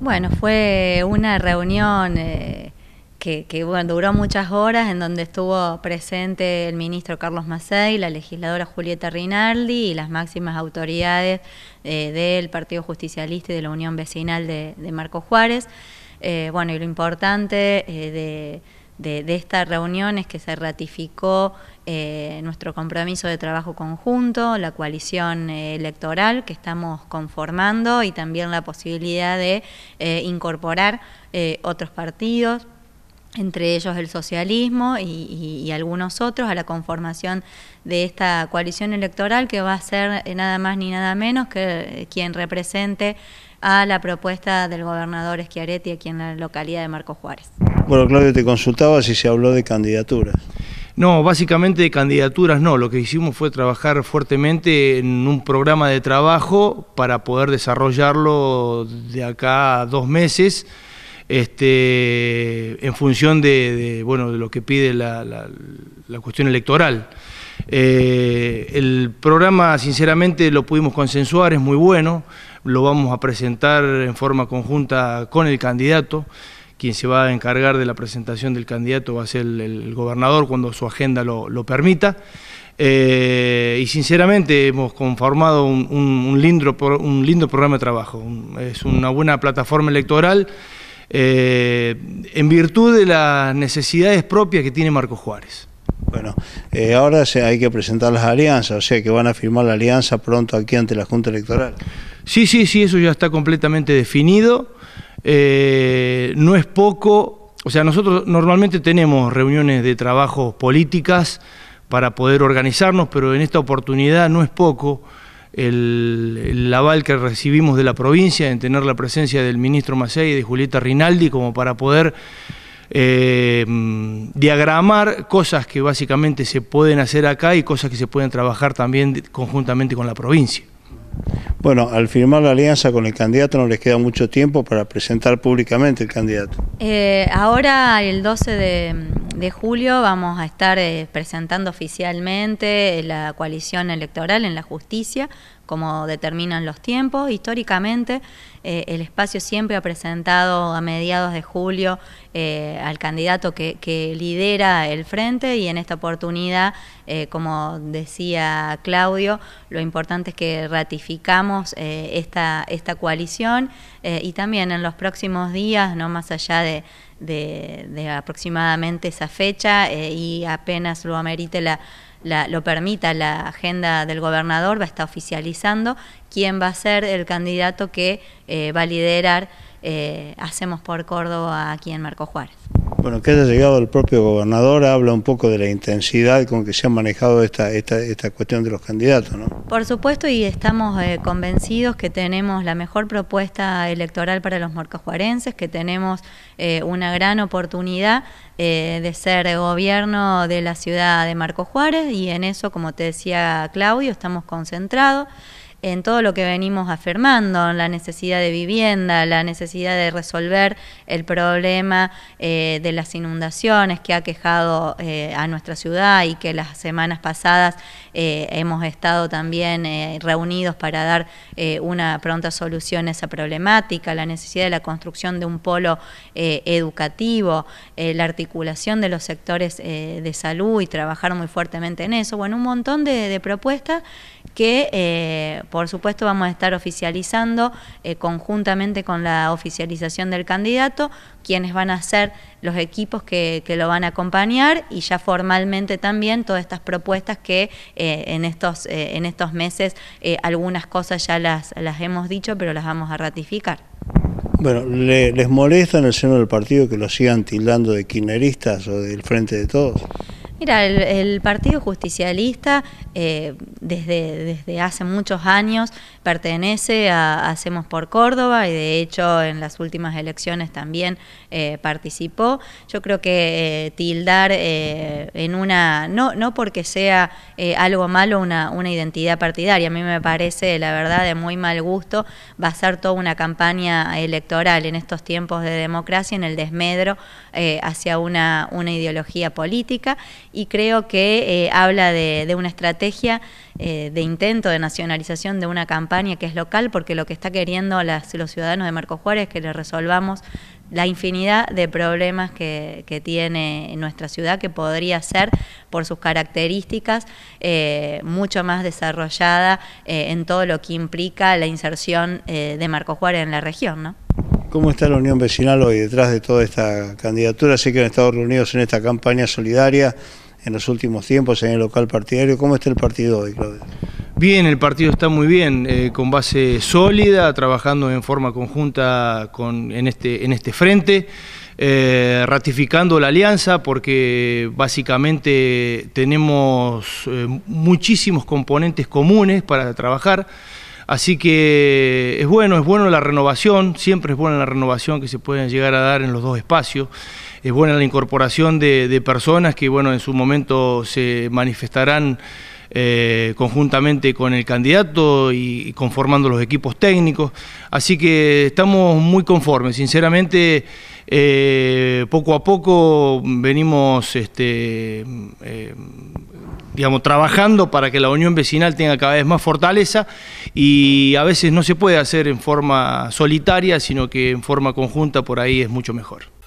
Bueno, fue una reunión eh, que, duró muchas horas, en donde estuvo presente el ministro Carlos Macei, la legisladora Julieta Rinaldi y las máximas autoridades eh, del Partido Justicialista y de la Unión Vecinal de, Marco Juárez. Eh, bueno, y lo importante de de, esta reunión es que se ratificó eh, nuestro compromiso de trabajo conjunto, la coalición eh, electoral que estamos conformando y también la posibilidad de eh, incorporar otros partidos entre ellos el socialismo y, algunos otros, a la conformación de esta coalición electoral que va a ser nada más ni nada menos que quien represente a la propuesta del gobernador Schiaretti aquí en la localidad de Marco Juárez. Bueno, Claudio, te consultaba si se habló de candidaturas. No, básicamente de candidaturas no, lo que hicimos fue trabajar fuertemente en un programa de trabajo para poder desarrollarlo de acá a dos meses, este, en función de, bueno, de lo que pide la, cuestión electoral. Eh, el programa, sinceramente, lo pudimos consensuar, es muy bueno lo vamos a presentar en forma conjunta con el candidato. Quien se va a encargar de la presentación del candidato va a ser el, gobernador cuando su agenda lo, permita. Eh, y sinceramente hemos conformado un, lindo, programa de trabajo. es una buena plataforma electoral eh, en virtud de las necesidades propias que tiene Marco Juárez. Bueno, eh, ahora hay que presentar las alianzas, o sea que van a firmar la alianza pronto aquí ante la Junta Electoral. Sí, sí, sí, eso ya está completamente definido. Eh, no es poco, o sea, nosotros normalmente tenemos reuniones de trabajo políticas para poder organizarnos, pero en esta oportunidad no es poco el, aval que recibimos de la provincia en tener la presencia del ministro Macé y de Julieta Rinaldi como para poder eh, diagramar cosas que básicamente se pueden hacer acá y cosas que se pueden trabajar también conjuntamente con la provincia. Bueno, al firmar la alianza con el candidato no les queda mucho tiempo para presentar públicamente el candidato. Eh, ahora, el 12 mm, de, julio, vamos a estar eh, presentando oficialmente eh, la coalición electoral en la justicia como determinan los tiempos. Históricamente, eh, el espacio siempre ha presentado a mediados de julio eh, al candidato que, lidera el frente y en esta oportunidad, eh, como decía Claudio, lo importante es que ratificamos esta, esta coalición y también en los próximos días, no más allá de, de aproximadamente esa fecha y apenas lo amerite la lo permita la agenda del gobernador, va a estar oficializando quién va a ser el candidato que eh, va a liderar eh, Hacemos por Córdoba aquí en Marco Juárez. Bueno, que haya llegado el propio gobernador habla un poco de la intensidad con que se ha manejado esta, esta, esta cuestión de los candidatos, ¿no? Por supuesto, y estamos eh, convencidos que tenemos la mejor propuesta electoral para los morcajuarenses, que tenemos eh, una gran oportunidad eh, de ser gobierno de la ciudad de Marco Juárez, y en eso, como te decía Claudio, estamos concentrados en todo lo que venimos afirmando, la necesidad de vivienda, la necesidad de resolver el problema eh, de las inundaciones que ha quejado eh, a nuestra ciudad y que las semanas pasadas eh, hemos estado también reunidos para dar una pronta solución a esa problemática, la necesidad de la construcción de un polo educativo, la articulación de los sectores de salud y trabajar muy fuertemente en eso. Bueno, un montón de propuestas que eh, por supuesto vamos a estar oficializando eh, conjuntamente con la oficialización del candidato, quienes van a ser los equipos que, lo van a acompañar y ya formalmente también todas estas propuestas que eh, en, estos, en estos meses algunas cosas ya las, las hemos dicho, pero las vamos a ratificar. Bueno, ¿les molesta en el seno del partido que lo sigan tildando de kirchneristas o del Frente de Todos? Mira, el, Partido Justicialista eh, desde, desde hace muchos años pertenece a Hacemos por Córdoba y de hecho en las últimas elecciones también eh, participó. Yo creo que eh, tildar en una, no, no porque sea algo malo una, una identidad partidaria, a mí me parece la verdad de muy mal gusto basar toda una campaña electoral en estos tiempos de democracia en el desmedro hacia una, una ideología política y creo que eh, habla de, una estrategia eh, de intento de nacionalización de una campaña que es local, porque lo que está queriendo las, los ciudadanos de Marco Juárez es que le resolvamos la infinidad de problemas que, tiene nuestra ciudad, que podría ser, por sus características, eh, mucho más desarrollada en todo lo que implica la inserción de Marco Juárez en la región, ¿no? ¿Cómo está la Unión Vecinal hoy detrás de toda esta candidatura? Sé que han estado reunidos en esta campaña solidaria en los últimos tiempos en el local partidario. ¿Cómo está el partido hoy, Claudio? Bien, el partido está muy bien, eh, con base sólida, trabajando en forma conjunta en, este, en este frente. Eh, ratificando la alianza porque básicamente tenemos eh, muchísimos componentes comunes para trabajar. Así que es bueno, es bueno la renovación, siempre es buena la renovación que se pueden llegar a dar en los dos espacios, es buena la incorporación de, personas que bueno, en su momento se manifestarán eh, conjuntamente con el candidato y, conformando los equipos técnicos. Así que estamos muy conformes, sinceramente. Eh, poco a poco venimos este, eh, digamos, trabajando para que la unión vecinal tenga cada vez más fortaleza y a veces no se puede hacer en forma solitaria, sino que en forma conjunta por ahí es mucho mejor.